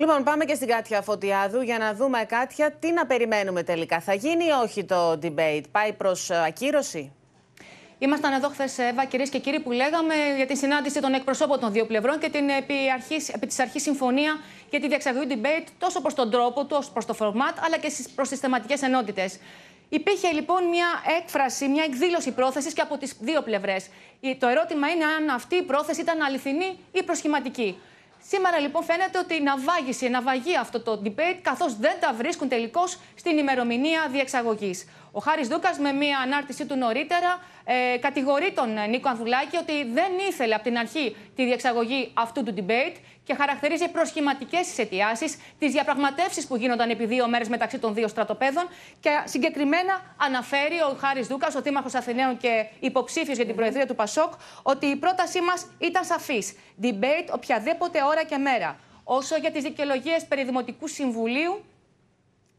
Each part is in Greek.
Λοιπόν, πάμε και στην Κάτια Φωτιάδου για να δούμε, Κάτια, τι να περιμένουμε τελικά. Θα γίνει ή όχι το debate, πάει προς ε, ακύρωση. Ήμασταν εδώ χθες, Εύα, κυρίε και κύριοι, που λέγαμε για τη συνάντηση των εκπροσώπων των δύο πλευρών και την επί, αρχής, επί της αρχής συμφωνία για τη διαξαγωγή debate τόσο προς τον τρόπο του, όσο προς το format, αλλά και προς τις θεματικές ενότητες. Υπήρχε λοιπόν μια έκφραση, μια εκδήλωση πρόθεσης και από τις δύο πλευρές. Το ερώτημα είναι αν αυτή η πρόθεση ήταν αληθινή ή προσχηματική. Σήμερα λοιπόν φαίνεται ότι ναυάγησε, βάγει αυτό το debate, καθώς δεν τα βρίσκουν τελικώς στην ημερομηνία διεξαγωγής. Ο Χάρης Δούκας, με μία ανάρτησή του νωρίτερα, ε, κατηγορεί τον Νίκο Ανδουλάκη ότι δεν ήθελε από την αρχή τη διεξαγωγή αυτού του debate και χαρακτηρίζει προσχηματικές τις αιτιάσεις, τις διαπραγματεύσεις που γίνονταν επί δύο μέρες μεταξύ των δύο στρατοπέδων και συγκεκριμένα αναφέρει ο Χάρης Δούκας, ο Δήμαρχος Αθηναίων και υποψήφιος για την Προεδρία του Πασόκ, ότι η πρότασή μας ήταν σαφής. Debate οποιαδήποτε ώρα και μέρα. Όσο για τις δικαιολογίες περί Δημοτικού Συμβουλίου,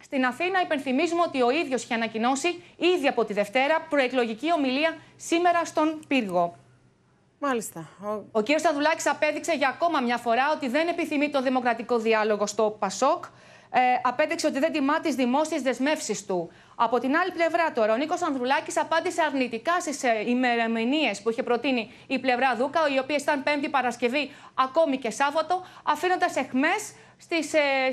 στην Αθήνα υπενθυμίζουμε ότι ο ίδιος είχε ανακοινώσει ήδη από τη Δευτέρα προεκλογική ομιλία σήμερα στον Πύργο. Μάλιστα. Ο, ο κ. Σταδουλάκης απέδειξε για ακόμα μια φορά ότι δεν επιθυμεί το δημοκρατικό διάλογο στο ΠΑΣΟΚ. Ε, απέδειξε ότι δεν τιμά τις δημόσιες δεσμεύσεις του. Από την άλλη πλευρά, τώρα, ο Νίκος Ανδρουλάκης απάντησε αρνητικά στις ε, ημερομηνίες που είχε προτείνει η πλευρά Δούκα, οι οποίε ήταν Πέμπτη, Παρασκευή, ακόμη και Σάββατο, αφήνοντας εχμές ε,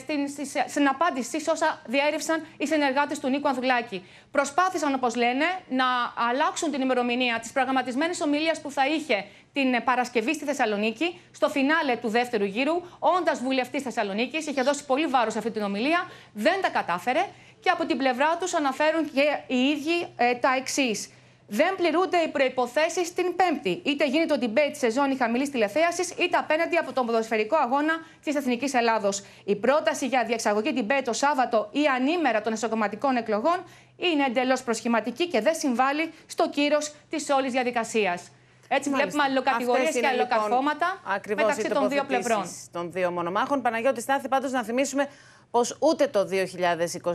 στην, ε, απάντηση σε όσα διέρευσαν οι συνεργάτες του Νίκου Ανδρουλάκη. Προσπάθησαν, όπως λένε, να αλλάξουν την ημερομηνία της προγραμματισμένης ομιλίας που θα είχε την Παρασκευή στη Θεσσαλονίκη, στο φινάλε του δεύτερου γύρου, όντας βουλευτής Θεσσαλονίκης. Είχε δώσει πολύ βάρος αυτή την ομιλία, δεν τα κατάφερε και από την πλευρά τους αναφέρουν και οι ίδιοι ε, τα εξής. Δεν πληρούνται οι προποθέσει την Πέμπτη. Είτε γίνεται το debate σε ζώνη χαμηλής τηλεθέασης, είτε απέναντι από τον ποδοσφαιρικό αγώνα της Εθνικής Ελλάδος. Η πρόταση για διεξαγωγή debate το Σάββατο ή ανήμερα των εσωκομματικών εκλογών είναι εντελώς προσχηματική και δεν συμβάλλει στο κύρος της όλης διαδικασίας. Έτσι Μάλιστα. βλέπουμε αλληλοκατηγορίε και αλληλοκαθώματα λοιπόν, μεταξύ των δύο πλευρών. Των δύο μονομάχων. Παναγιώτη Στάθη, πάντως να θυμίσουμε πως ούτε το 2021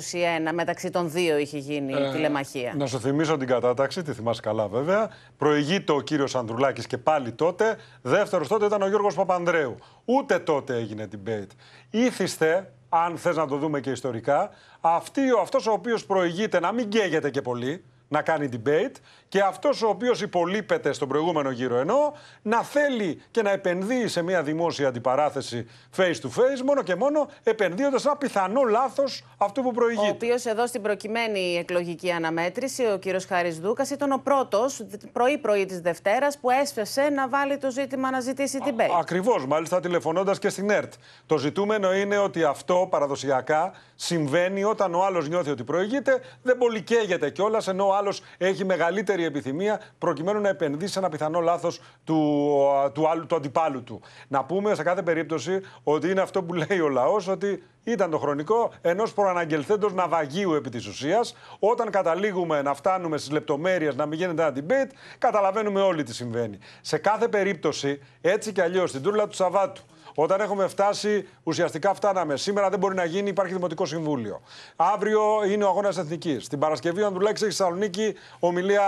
μεταξύ των δύο είχε γίνει ε, τηλεμαχία. Να σου θυμίσω την κατάταξη, τη θυμάσαι καλά βέβαια. Προηγείται ο κύριος Ανδρουλάκης και πάλι τότε. Δεύτερος τότε ήταν ο Γιώργος Παπανδρέου. Ούτε τότε έγινε debate. Ήθιστε, αν θες να το δούμε και ιστορικά, αυτός ο οποίος προηγείται να μην καίγεται και πολύ, να κάνει debate και αυτός ο οποίος υπολείπεται στον προηγούμενο γύρο ενώ να θέλει και να επενδύει σε μια δημόσια αντιπαράθεση face to face μόνο και μόνο επενδύοντας ένα πιθανό λάθος αυτού που προηγείται. Ο οποίος εδώ στην προκειμένη εκλογική αναμέτρηση, ο κύριος Χάρης Δούκας ήταν ο πρώτος πρωί-πρωί της Δευτέρας που έσφεσε να βάλει το ζήτημα να ζητήσει debate. Ακριβώ, ακριβώς, μάλιστα τηλεφωνώντας και στην ΕΡΤ. Το ζητούμενο είναι ότι αυτό παραδοσιακά συμβαίνει όταν ο άλλος νιώθει ότι προηγείται, δεν πολυκαίγεται κιόλας ενώ ο άλλος έχει μεγαλύτερη επιθυμία προκειμένου να επενδύσει σε ένα πιθανό λάθος του, του, του αντιπάλου του. Να πούμε σε κάθε περίπτωση ότι είναι αυτό που λέει ο λαός, ότι ήταν το χρονικό ενός προαναγγελθέντος ναυαγίου επί της ουσίας. Όταν καταλήγουμε να φτάνουμε στις λεπτομέρειες, να μην γίνεται ένα debate, καταλαβαίνουμε όλοι τι συμβαίνει. Σε κάθε περίπτωση, έτσι κι αλλιώς, στην τούρλα του Σαββάτου, όταν έχουμε φτάσει, ουσιαστικά φτάναμε. Σήμερα δεν μπορεί να γίνει, υπάρχει Δημοτικό Συμβούλιο. Αύριο είναι ο αγώνας Εθνικής. Την Παρασκευή, αν τουλάχιστον έχει Θεσσαλονίκη, ομιλία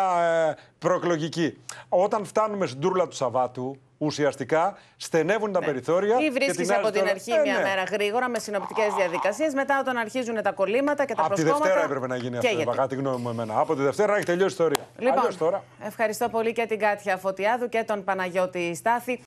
ε, προεκλογική. Όταν φτάνουμε στην τούρλα του Σαββάτου, ουσιαστικά στενεύουν τα ναι. περιθώρια. Ή βρίσκει από την αρχή μια ε, ναι. μέρα γρήγορα με συνοπτικές διαδικασίες. Μετά, όταν αρχίζουν τα κολλήματα και τα προβλήματα. Από τη Δευτέρα έπρεπε να γίνει αυτό, κατά τη γνώμη μου, εμένα. Από τη Δευτέρα έχει τελειώσει η ιστορία. Λοιπόν, Ευχαριστώ πολύ και την Κάτια Φωτιάδου και τον Παναγιώτη Στάθη.